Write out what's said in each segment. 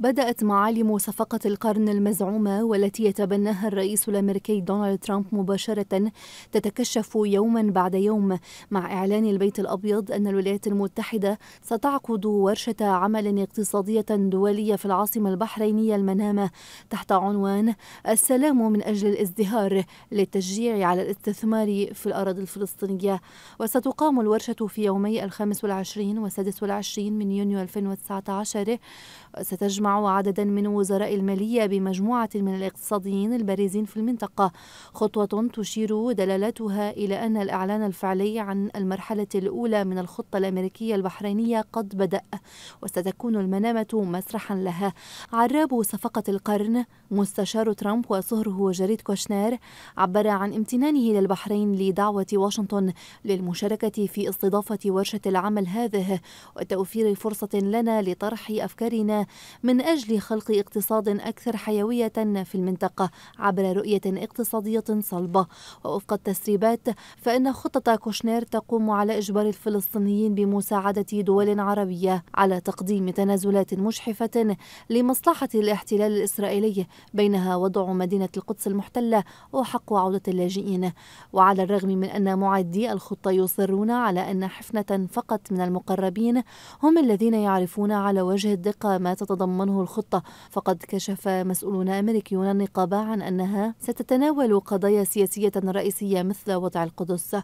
بدأت معالم صفقة القرن المزعومة والتي يتبناها الرئيس الأمريكي دونالد ترامب مباشرة تتكشف يوما بعد يوم مع إعلان البيت الأبيض أن الولايات المتحدة ستعقد ورشة عمل اقتصادية دولية في العاصمة البحرينية المنامة تحت عنوان السلام من أجل الازدهار للتشجيع على الاستثمار في الأراضي الفلسطينية وستقام الورشة في يومي الخامس والعشرين والسادس والعشرين من يونيو 2019 ستجمع معه عددا من وزراء المالية بمجموعة من الاقتصاديين البارزين في المنطقة خطوة تشير دلالتها إلى أن الإعلان الفعلي عن المرحلة الأولى من الخطة الأمريكية البحرينية قد بدأ وستكون المنامة مسرحا لها عراب صفقة القرن مستشار ترامب وصهره جريد كوشنير عبر عن امتنانه للبحرين لدعوة واشنطن للمشاركة في استضافة ورشة العمل هذه وتوفير فرصة لنا لطرح أفكارنا من من أجل خلق اقتصاد أكثر حيوية في المنطقة عبر رؤية اقتصادية صلبة ووفق التسريبات فإن خطة كوشنير تقوم على إجبار الفلسطينيين بمساعدة دول عربية على تقديم تنازلات مجحفة لمصلحة الاحتلال الإسرائيلي بينها وضع مدينة القدس المحتلة وحق عودة اللاجئين وعلى الرغم من أن معدي الخطة يصرون على أن حفنة فقط من المقربين هم الذين يعرفون على وجه الدقة ما تتضمن عنه الخطة فقد كشف مسؤولون أمريكيون النقابة عن أنها ستتناول قضايا سياسية رئيسية مثل وضع القدس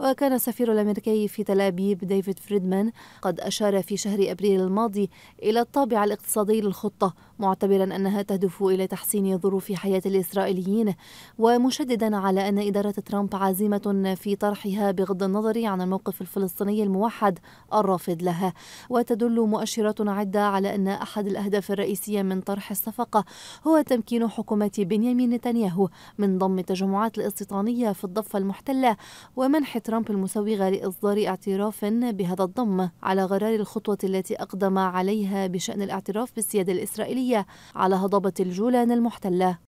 وكان السفير الأمريكي في تل أبيب ديفيد فريدمان قد أشار في شهر أبريل الماضي إلى الطابع الاقتصادي للخطة معتبرا أنها تهدف إلى تحسين ظروف حياة الإسرائيليين ومشددا على أن إدارة ترامب عازمة في طرحها بغض النظر عن الموقف الفلسطيني الموحد الرافض لها وتدل مؤشرات عدة على أن أحد الأهداف الهدف الرئيسي من طرح الصفقة هو تمكين حكومة بنيامين نتنياهو من ضم التجمعات الاستيطانية في الضفة المحتلة ومنح ترامب المسوغة لإصدار اعتراف بهذا الضم على غرار الخطوة التي أقدم عليها بشأن الاعتراف بالسيادة الإسرائيلية على هضبة الجولان المحتلة